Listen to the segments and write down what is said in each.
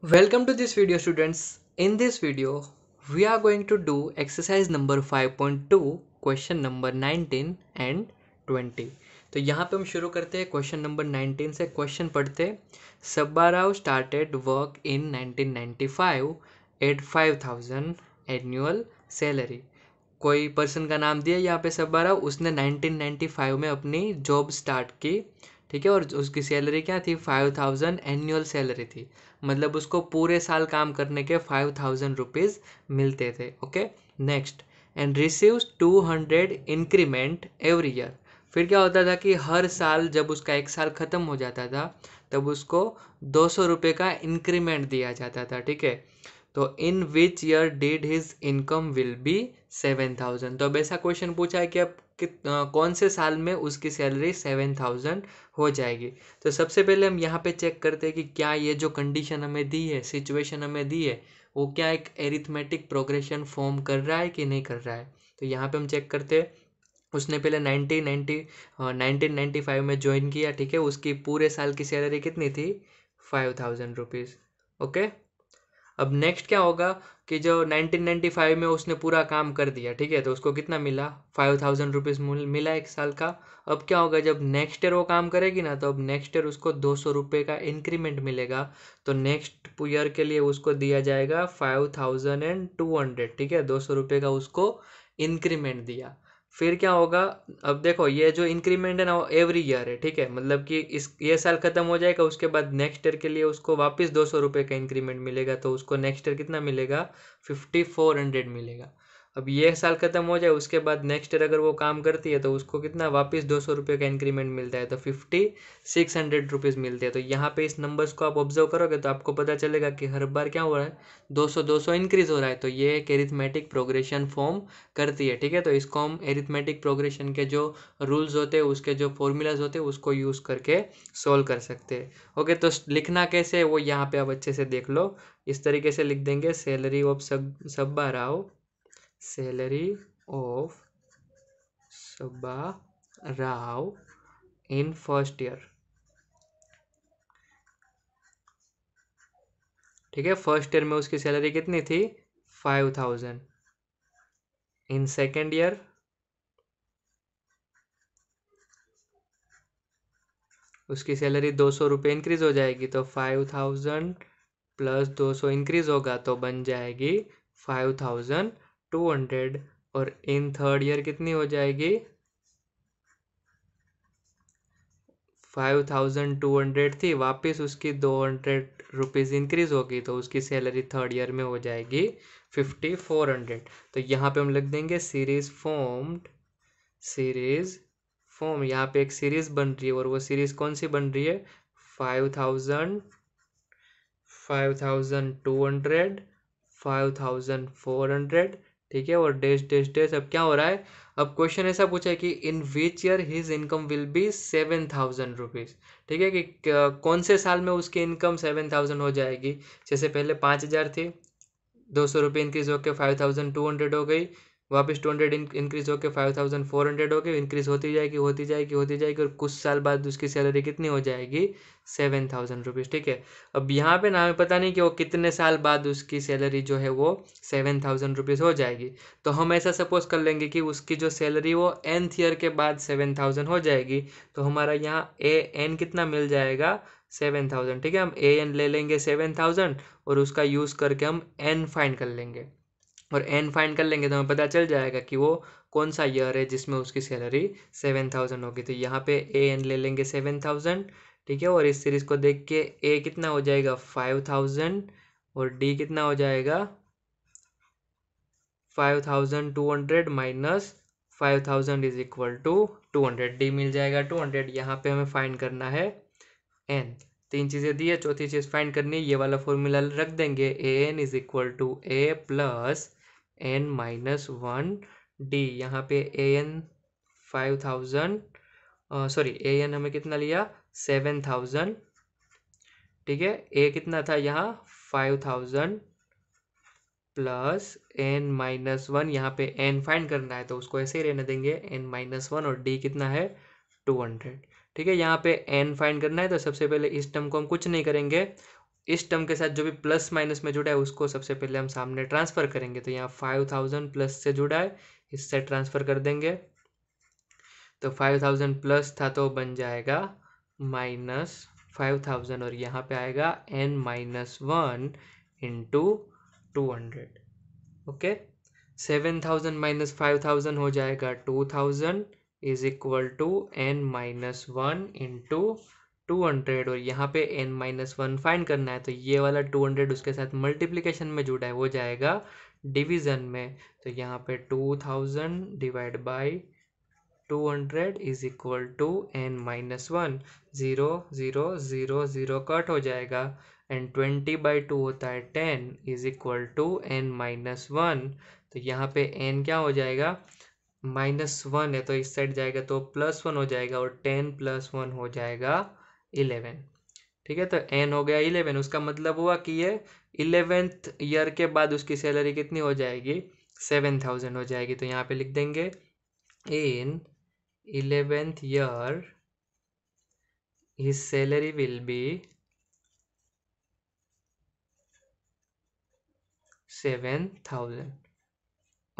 Welcome to this video students. In this video, we are going to do exercise number 5.2, question number 19 and 20. तो यहाँ पे हम शुरू करते हैं question number 19 se question padhte हैं Subba Rao started work 1995 at 5000 annual salary कोई person का नाम दिया यहाँ पे सब्बा राव उसने 1995 में अपनी जॉब स्टार्ट की ठीक है और उसकी सैलरी क्या थी फाइव थाउजेंड एनुअल सैलरी थी मतलब उसको पूरे साल काम करने के फाइव थाउजेंड रुपीज़ मिलते थे okay next and receives two hundred increment every year फिर क्या होता था कि हर साल जब उसका एक साल ख़त्म हो जाता था तब उसको दो सौ रुपये का इंक्रीमेंट दिया जाता था ठीक है तो in which year did his income will be seven thousand तो अब ऐसा क्वेश्चन पूछा है कि अब कित कौन से साल में उसकी सैलरी सेवन थाउजेंड हो जाएगी तो सबसे पहले हम यहाँ पे चेक करते हैं कि क्या ये जो कंडीशन हमें दी है सिचुएशन हमें दी है वो क्या एक एरिथमेटिक प्रोग्रेशन फॉर्म कर रहा है कि नहीं कर रहा है तो यहाँ पे हम चेक करते हैं उसने पहले nineteen ninety nineteen ninety five में ज्वाइन किया ठीक है उसकी पूरे साल की सैलरी कितनी थी फाइव थाउजेंड रुपीज़ ओके अब नेक्स्ट क्या होगा कि जो 1995 में उसने पूरा काम कर दिया ठीक है तो उसको कितना मिला फाइव थाउजेंड रुपीज़ मिला एक साल का अब क्या होगा जब नेक्स्ट ईयर वो काम करेगी ना तो अब नेक्स्ट ईयर उसको दो सौ रुपये का इंक्रीमेंट मिलेगा तो नेक्स्ट ईयर के लिए उसको दिया जाएगा five thousand and two hundred ठीक है दो सौ रुपये का उसको इंक्रीमेंट दिया फिर क्या होगा अब देखो ये जो इंक्रीमेंट है ना वो एवरी ईयर है ठीक है मतलब कि इस ये साल ख़त्म हो जाएगा उसके बाद नेक्स्ट ईयर के लिए उसको वापस दो सौ रुपये का इंक्रीमेंट मिलेगा तो उसको नेक्स्ट ईयर कितना मिलेगा फिफ्टी फोर हंड्रेड मिलेगा अब ये साल ख़त्म हो जाए उसके बाद नेक्स्ट ईयर अगर वो काम करती है तो उसको कितना वापस दो सौ रुपये का इंक्रीमेंट मिलता है तो फिफ्टी सिक्स हंड्रेड रुपीज़ मिलते हैं तो यहाँ पे इस नंबर्स को आप ऑब्जर्व करोगे तो आपको पता चलेगा कि हर बार क्या हो रहा है दो सौ दो सौ इंक्रीज़ हो रहा है तो ये एक एरिथमेटिक प्रोग्रेशन फॉर्म करती है ठीक है तो इसको हम एरिथमेटिक प्रोग्रेशन के जो रूल्स होते हैं उसके जो फॉर्मूलाज होते हैं उसको यूज़ करके सोल्व कर सकते हैं ओके तो लिखना कैसे है वो यहाँ पर आप अच्छे से देख लो इस तरीके से लिख देंगे सैलरी ऑफ सब सब्बा Rao salary of Subba Rao in first year ठीक है फर्स्ट ईयर में उसकी सैलरी कितनी थी five thousand in second year उसकी सैलरी दो सौ रुपये इंक्रीज हो जाएगी तो फाइव थाउजेंड प्लस दो सौ इंक्रीज होगा तो बन जाएगी फाइव थाउजेंड टू हंड्रेड और इन थर्ड ईयर कितनी हो जाएगी फाइव थाउजेंड टू हंड्रेड थी वापस उसकी दो हंड्रेड रुपीज़ इंक्रीज़ होगी तो उसकी सैलरी थर्ड ईयर में हो जाएगी फिफ्टी फोर हंड्रेड तो यहाँ पे हम लिख देंगे सीरीज़ फॉर्म्ड सीरीज़ फॉर्म यहाँ पे एक सीरीज़ बन रही है और वो सीरीज़ कौन सी बन रही है five thousand five thousand two hundred five thousand four hundred ठीक है और डेज डेज डेज अब क्या हो रहा है अब क्वेश्चन ऐसा पूछा है कि in which year his income will be seven thousand rupees ठीक है कि कौन से साल में उसकी इनकम सेवन थाउजेंड हो जाएगी जैसे पहले पाँच हज़ार थी दो सौ रुपये इंक्रीज होकर फाइव थाउजेंड टू हंड्रेड हो गई वापस टू हंड्रेड इंक्रीज़ होकर फाइव थाउजेंड फोर हंड्रेड होकर इंक्रीज़ होती जाएगी होती जाएगी होती जाएगी और कुछ साल बाद उसकी सैलरी कितनी हो जाएगी सेवन थाउजेंड रुपीज़ ठीक है अब यहाँ पे ना हमें पता नहीं कि वो कितने साल बाद उसकी सैलरी जो है वो सेवन थाउजेंड रुपीज़ हो जाएगी तो हम ऐसा सपोज कर लेंगे कि उसकी जो सैलरी वो एन ईयर के बाद सेवन थाउजेंड हो जाएगी तो हमारा यहाँ ए एन कितना मिल जाएगा सेवन थाउजेंड ठीक है हम ए एन ले लेंगे सेवन थाउजेंड और उसका यूज़ करके हम एन फाइंड कर लेंगे और एन फाइंड कर लेंगे तो हमें पता चल जाएगा कि वो कौन सा ईयर है जिसमें उसकी सैलरी सेवन थाउजेंड होगी तो यहाँ पे ए एन ले लेंगे सेवन थाउजेंड ठीक है और इस सीरीज़ को देख के ए कितना हो जाएगा फाइव थाउजेंड और डी कितना हो जाएगा five thousand two hundred minus five thousand is equal to two hundred D मिल जाएगा टू हंड्रेड यहाँ पे हमें फाइंड करना है एन तीन चीज़ें दी है चौथी चीज़ फाइंड करनी है ये वाला फॉर्मूला रख देंगे A N is equal to A plus N minus one D यहाँ पे A N five thousand sorry A N हमें कितना लिया सेवन थाउजेंड ठीक है ए कितना था यहाँ five thousand plus N minus one यहाँ पे एन फाइंड करना है तो उसको ऐसे ही रहने देंगे एन माइनस वन और डी कितना है टू हंड्रेड ठीक है यहाँ पे एन फाइंड करना है तो सबसे पहले इस टर्म को हम कुछ नहीं करेंगे इस टर्म के साथ जो भी प्लस माइनस में जुड़ा है उसको सबसे पहले हम सामने ट्रांसफ़र करेंगे तो यहाँ फाइव थाउजेंड प्लस से जुड़ा है इससे ट्रांसफ़र कर देंगे तो फाइव थाउजेंड प्लस था तो बन जाएगा माइनस फाइव थाउजेंड और यहाँ पे आएगा N minus one into two hundred okay seven thousand minus five thousand हो जाएगा two thousand is equal to N minus one into two hundred और यहाँ पे एन माइनस वन फाइन करना है तो ये वाला टू हंड्रेड उसके साथ मल्टीप्लिकेशन में जुड़ा है वो जाएगा डिवीज़न में तो यहाँ पे two thousand divide by two hundred is equal to N minus one zero zero zero zero cut हो जाएगा एंड ट्वेंटी बाई टू होता है ten is equal to N minus one तो यहाँ पे एन क्या हो जाएगा माइनस वन है तो इस साइड जाएगा तो प्लस वन हो जाएगा और टेन प्लस वन हो जाएगा इलेवन ठीक है तो एन हो गया इलेवन उसका मतलब हुआ कि ये इलेवेंथ ईयर के बाद उसकी सैलरी कितनी हो जाएगी सेवन थाउजेंड हो जाएगी तो यहाँ पे लिख देंगे in eleventh year his salary will be 7000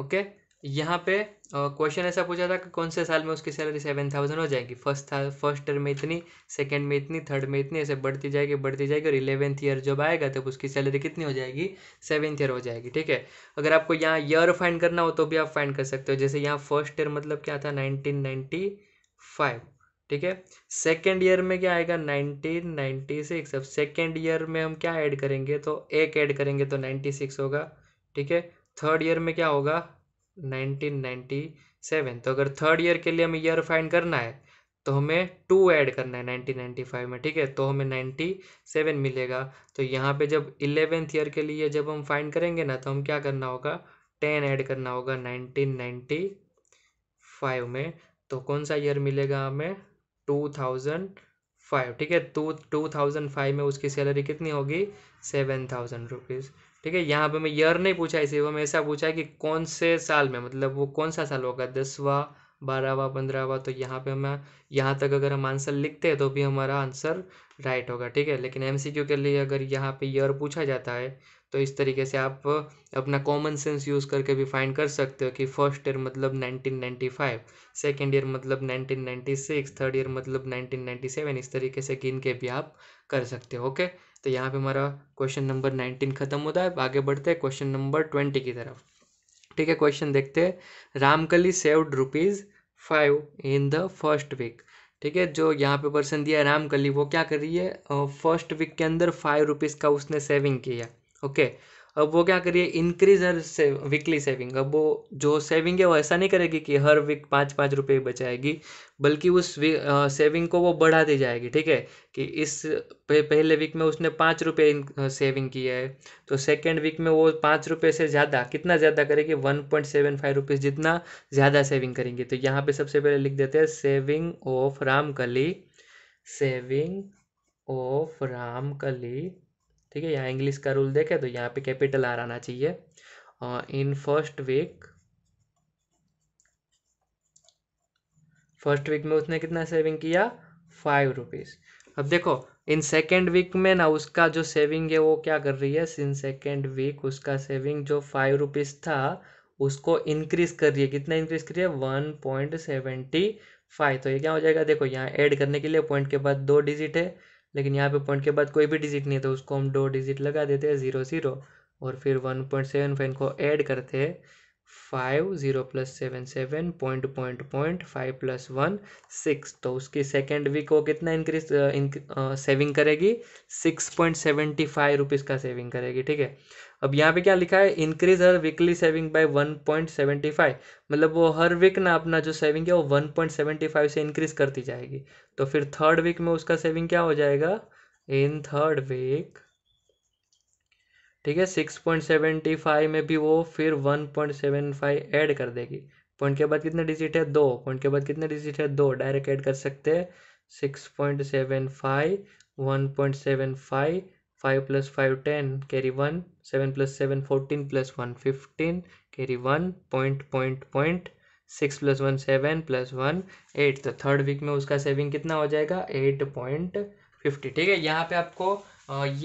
okay यहाँ पे क्वेश्चन ऐसा पूछा था कि कौन से साल में उसकी सैलरी सेवन थाउजेंड हो जाएगी फर्स्ट था फर्स्ट ईयर में इतनी सेकेंड में इतनी थर्ड में इतनी ऐसे बढ़ती जाएगी बढ़ती जाएगी और इलेवेंथ ईयर जब आएगा तब तो उसकी सैलरी कितनी हो जाएगी सेवेंथ ईयर हो जाएगी ठीक है अगर आपको यहाँ ईयर फाइंड करना हो तो भी आप फाइंड कर सकते हो जैसे यहाँ फर्स्ट ईयर मतलब क्या था नाइनटीन नाइन्टी फाइव ठीक है सेकेंड ईयर में क्या आएगा नाइनटीन नाइन्टी सिक्स अब सेकेंड ईयर में हम क्या ऐड करेंगे तो एक ऐड करेंगे तो नाइन्टी सिक्स होगा ठीक है थर्ड ईयर में क्या होगा 1997 तो अगर थर्ड ईयर के लिए हमें ईयर फाइंड करना है तो हमें टू ऐड करना है 1995 में ठीक है तो हमें 97 मिलेगा तो यहाँ पे जब इलेवेंथ ईयर के लिए जब हम फाइंड करेंगे ना तो हम क्या करना होगा 10 ऐड करना होगा 1995 में तो कौन सा ईयर मिलेगा हमें 2005 ठीक है तो 2005 में उसकी सैलरी कितनी होगी सेवन थाउजेंड रुपीज़ ठीक है यहाँ पे मैं ईयर नहीं पूछा इसे वो मैं ऐसा पूछा कि कौन से साल में मतलब वो कौन सा साल होगा दसवा बारहवा पंद्रहवा तो यहाँ पे हमें यहाँ तक अगर हम आंसर लिखते हैं तो भी हमारा आंसर राइट होगा ठीक है लेकिन एमसीक्यू के लिए अगर यहाँ पे ईयर पूछा जाता है तो इस तरीके से आप अपना कॉमन सेंस यूज़ करके भी फाइंड कर सकते हो कि फर्स्ट ईयर मतलब 1995 सेकंड ईयर मतलब 1996 थर्ड ईयर मतलब 1997 इस तरीके से गिन के भी आप कर सकते हो ओके तो यहाँ पे हमारा क्वेश्चन नंबर नाइनटीन खत्म होता है आगे बढ़ते हैं क्वेश्चन नंबर ट्वेंटी की तरफ ठीक है क्वेश्चन देखते हैं Ramkali saved rupees five in the first week ठीक है जो यहाँ पे पर्सन दिया है रामकली वो क्या कर रही है फर्स्ट वीक के अंदर फाइव रुपीज़ का उसने सेविंग किया ओके okay. अब वो क्या करिए इंक्रीज हर से वीकली सेविंग अब वो जो सेविंग है वो ऐसा नहीं करेगी कि हर वीक पाँच पाँच रुपये बचाएगी बल्कि उस सेविंग को वो बढ़ा दी जाएगी ठीक है कि इस पहले वीक में उसने पाँच रुपये सेविंग की है तो सेकेंड वीक में वो पाँच रुपये से ज़्यादा कितना ज़्यादा करेगी one point seven five rupees जितना ज़्यादा सेविंग करेंगे तो यहाँ पे सबसे पहले लिख देते हैं saving of Ramkali saving of Ramkali ठीक है यहाँ इंग्लिश का रूल देखें तो यहाँ पे कैपिटल आर आना चाहिए in first week first week में उसने कितना सेविंग किया फाइव रुपीज़ अब देखो इन सेकेंड वीक में ना उसका जो सेविंग है वो क्या कर रही है इन सेकेंड वीक उसका सेविंग जो फाइव रुपीज़ था उसको इंक्रीज कर रही है कितना इंक्रीज कर रही है वन पॉइंट सेवेंटी फाइव तो ये क्या हो जाएगा देखो यहाँ ऐड करने के लिए पॉइंट के बाद दो डिजिट है लेकिन यहाँ पे पॉइंट के बाद कोई भी डिजिट नहीं था तो उसको हम दो डिजिट लगा देते हैं ज़ीरो ज़ीरो और फिर वन पॉइंट सेवन फाइव को ऐड करते हैं five zero plus seven seven point point point five plus one six तो उसकी सेकेंड वीक को कितना इंक्रीज सेविंग uh, uh, करेगी six point seventy five rupees का सेविंग करेगी ठीक है अब यहाँ पे क्या लिखा है इंक्रीज हर वीकली सेविंग बाय 1.75 मतलब वो हर वीक ना अपना जो सेविंग है वो 1.75 से इंक्रीज करती जाएगी तो फिर थर्ड वीक में उसका सेविंग क्या हो जाएगा इन थर्ड वीक ठीक है 6.75 में भी वो फिर 1.75 ऐड कर देगी पॉइंट के बाद कितने डिजिट है दो पॉइंट के बाद कितने डिजिट है दो डायरेक्ट ऐड कर सकते हैं six point seven five one point seven five five plus five ten carry one seven plus seven fourteen plus one fifteen carry one point point point six plus one seven plus one eight तो third week में उसका saving कितना हो जाएगा eight point fifty ठीक है यहाँ पे आपको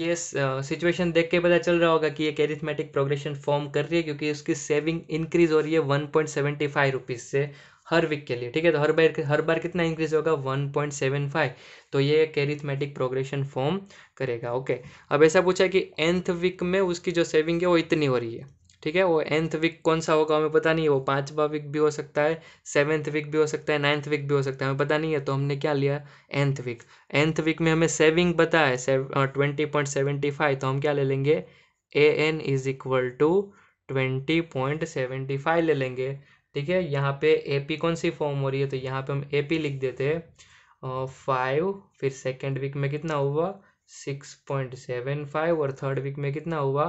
ये सिचुएशन देख के पता चल रहा होगा कि ये कैरिथमेटिक प्रोग्रेशन फॉर्म कर रही है क्योंकि उसकी सेविंग इंक्रीज हो रही है one point seventy five rupees से हर वीक के लिए ठीक है तो हर बार हर बार कितना इंक्रीज होगा 1.75 तो ये एक एरिथमेटिक प्रोग्रेशन फॉर्म करेगा ओके अब ऐसा पूछा कि एंथ वीक में उसकी जो सेविंग है वो इतनी हो रही है ठीक है वो एंथ वीक कौन सा होगा हमें पता नहीं है वो पाँचवा वीक भी हो सकता है सेवन्थ वीक भी हो सकता है नाइन्थ वीक भी हो सकता है हमें पता नहीं है तो हमने क्या लिया एंथ वीक एंथ वीक में हमें सेविंग बताया है ट्वेंटी पॉइंट सेवेंटी फाइव तो हम क्या ले लेंगे A N is equal to twenty point seventy five ले लेंगे ठीक है यहाँ पे ए पी कौन सी फॉर्म हो रही है तो यहाँ पे हम ए पी लिख देते हैं फाइव फिर सेकेंड वीक में कितना हुआ सिक्स पॉइंट सेवन फाइव और थर्ड वीक में कितना हुआ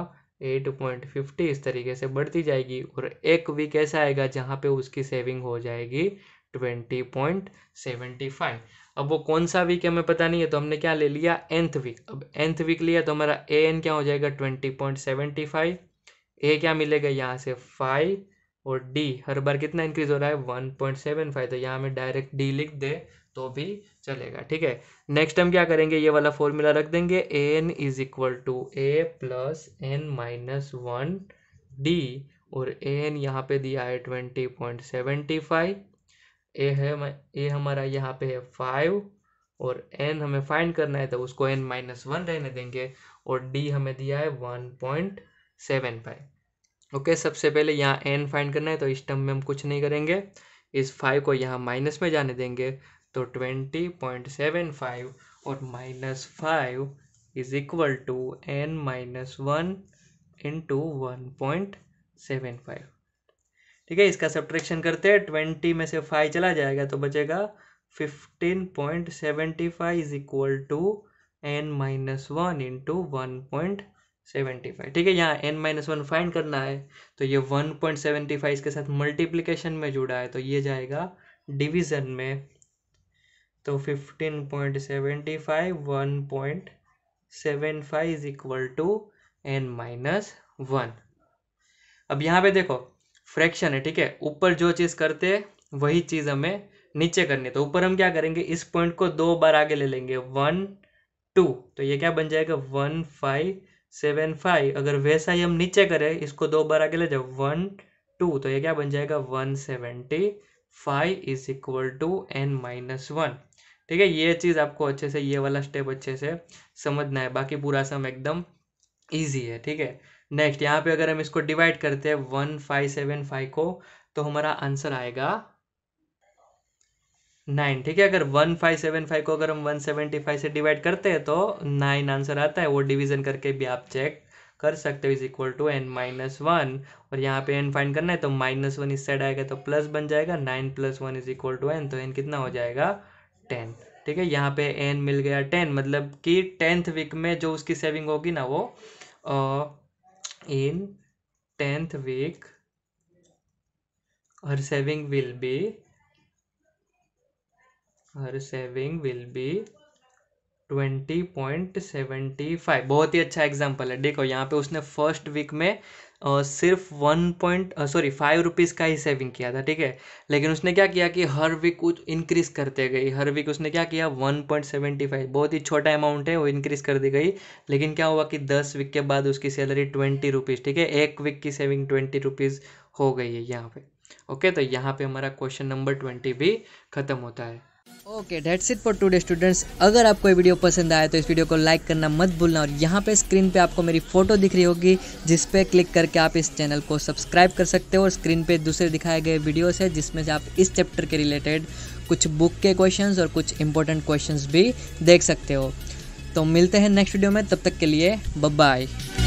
एट पॉइंट फिफ्टी इस तरीके से बढ़ती जाएगी और एक वीक ऐसा आएगा जहाँ पे उसकी सेविंग हो जाएगी ट्वेंटी पॉइंट सेवेंटी फाइव अब वो कौन सा वीक है हमें पता नहीं है तो हमने क्या ले लिया एंथ वीक अब एंथ वीक लिया तो हमारा ए एन क्या हो जाएगा twenty point seventy five A क्या मिलेगा यहाँ से फाइव और डी हर बार कितना इंक्रीज हो रहा है वन पॉइंट सेवन फाइव तो यहाँ हमें डायरेक्ट डी लिख दे तो भी चलेगा ठीक है नेक्स्ट हम क्या करेंगे ये वाला फॉर्मूला रख देंगे A N is equal to A plus N minus one D और ए एन यहाँ पे दिया है twenty point seventy five A है ए हमारा यहाँ पे है फाइव और एन हमें फाइंड करना है तो उसको एन माइनस वन रहने देंगे और डी हमें दिया है one point seven five okay okay, सबसे पहले यहाँ एन फाइंड करना है तो इस टर्म में हम कुछ नहीं करेंगे इस फाइव को यहाँ माइनस में जाने देंगे तो ट्वेंटी पॉइंट सेवन फाइव और minus five is equal to N minus one into one point seven five ठीक है इसका सब्ट्रैक्शन करते हैं ट्वेंटी में से फाइव चला जाएगा तो बचेगा fifteen point seventy five is equal to N minus one into one point seventy five ठीक है यहाँ एन माइनस वन फाइंड करना है तो ये वन पॉइंट सेवेंटी फाइव इसके साथ मल्टीप्लीकेशन में जुड़ा है तो ये जाएगा डिवीज़न में तो fifteen point seventy five one point seven five is equal to N minus one अब यहाँ पे देखो फ्रैक्शन है ठीक है ऊपर जो चीज़ करते वही चीज़ हमें नीचे करनी तो ऊपर हम क्या करेंगे इस पॉइंट को दो बार आगे ले लेंगे वन टू तो ये क्या बन जाएगा वन फाइव सेवन फाइव अगर वैसा ही हम नीचे करें इसको दो बार आगे ले जाओ वन टू तो ये क्या बन जाएगा one seventy five is equal to N minus one ठीक है ये चीज़ आपको अच्छे से ये वाला स्टेप अच्छे से समझना है बाकी पूरा सम एकदम ईजी है ठीक है नेक्स्ट यहाँ पे अगर हम इसको डिवाइड करते हैं वन फाइव सेवन फाइव को तो हमारा आंसर आएगा नाइन ठीक है अगर वन फाइव सेवन फाइव को अगर हम वन सेवेंटी फाइव से डिवाइड करते हैं तो नाइन आंसर आता है वो डिवीजन करके भी आप चेक कर सकते हो is equal to N minus one और यहाँ पे एन फाइंड करना है तो माइनस वन इस साइड आएगा तो प्लस बन जाएगा nine plus one is equal to N तो एन कितना हो जाएगा टेन ठीक है यहाँ पे एन मिल गया टेन मतलब कि टेंथ वीक में जो उसकी सेविंग होगी ना वो in tenth week her saving will be her saving will be twenty point seventy five बहुत ही अच्छा एग्जाम्पल है देखो यहाँ पे उसने फर्स्ट वीक में आ, सिर्फ one point sorry five rupees का ही सेविंग किया था ठीक है लेकिन उसने क्या किया कि हर वीक कुछ इंक्रीज़ करते गई हर वीक उसने क्या किया वन पॉइंट सेवेंटी फाइव बहुत ही छोटा अमाउंट है वो इंक्रीज़ कर दी गई लेकिन क्या हुआ कि दस वीक के बाद उसकी सैलरी ट्वेंटी रुपीज़ ठीक है एक वीक की सेविंग ट्वेंटी रुपीज़ हो गई है यहाँ पे ओके तो यहाँ पे हमारा क्वेश्चन नंबर ट्वेंटी भी ख़त्म होता है okay that's it for today students अगर आपको ये वीडियो पसंद आया तो इस वीडियो को लाइक करना मत भूलना और यहाँ पे स्क्रीन पे आपको मेरी फोटो दिख रही होगी जिस पे क्लिक करके आप इस चैनल को सब्सक्राइब कर सकते हो और स्क्रीन पे दूसरे दिखाए गए वीडियोस है जिसमें से आप इस चैप्टर के रिलेटेड कुछ बुक के क्वेश्चन और कुछ इंपॉर्टेंट क्वेश्चन भी देख सकते हो तो मिलते हैं नेक्स्ट वीडियो में तब तक के लिए बब्बाई